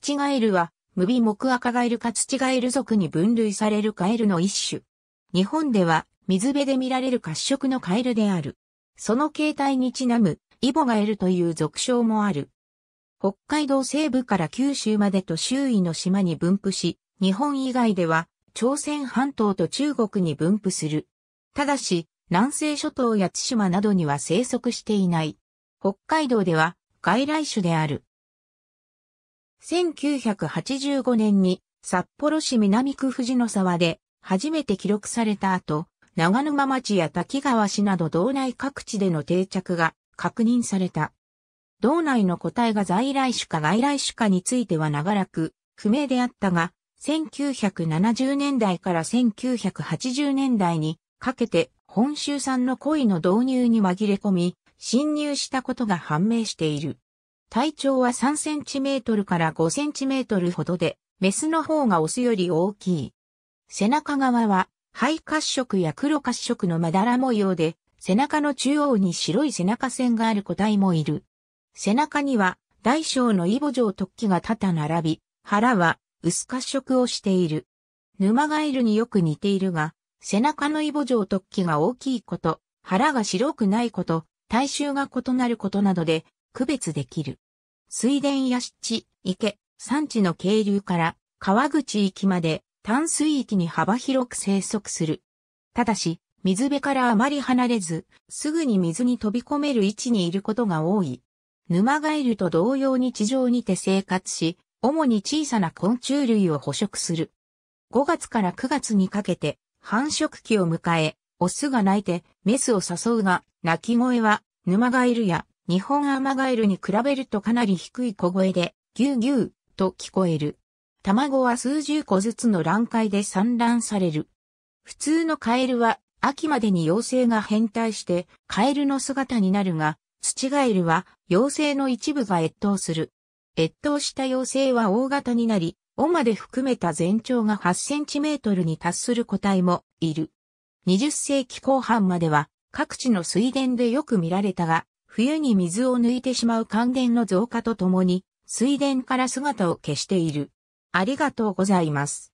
土ガエルは、無尾木赤ガエルか土ガエル属に分類されるカエルの一種。日本では、水辺で見られる褐色のカエルである。その形態にちなむ、イボガエルという俗称もある。北海道西部から九州までと周囲の島に分布し、日本以外では朝鮮半島と中国に分布する。ただし、南西諸島や津島などには生息していない。北海道では外来種である。1985年に札幌市南区藤の沢で初めて記録された後、長沼町や滝川市など道内各地での定着が確認された。道内の個体が在来種か外来種かについては長らく不明であったが、1970年代から1980年代にかけて本州産の鯉の導入に紛れ込み、侵入したことが判明している。体長は3センチメートルから5センチメートルほどで、メスの方がオスより大きい。背中側は灰褐色や黒褐色のまだら模様で、背中の中央に白い背中線がある個体もいる。背中には大小のイボ状突起が多々並び、腹は薄褐色をしている。沼ガエルによく似ているが、背中のイボ状突起が大きいこと、腹が白くないこと、体臭が異なることなどで、区別できる。水田や湿地、池、山地の渓流から川口域まで淡水域に幅広く生息する。ただし、水辺からあまり離れず、すぐに水に飛び込める位置にいることが多い。沼ガエルと同様に地上にて生活し、主に小さな昆虫類を捕食する。5月から9月にかけて繁殖期を迎え、オスが鳴いてメスを誘うが、鳴き声は沼ガエルや日本アマガエルに比べるとかなり低い小声で、ギューギューと聞こえる。卵は数十個ずつの卵塊で産卵される。普通のカエルは秋までに妖精が変態してカエルの姿になるが、土ガエルは妖精の一部が越冬する。越冬した妖精は大型になり、尾まで含めた全長が8センチメートルに達する個体もいる。20世紀後半までは各地の水田でよく見られたが、冬に水を抜いてしまう乾電の増加とともに、水田から姿を消している。ありがとうございます。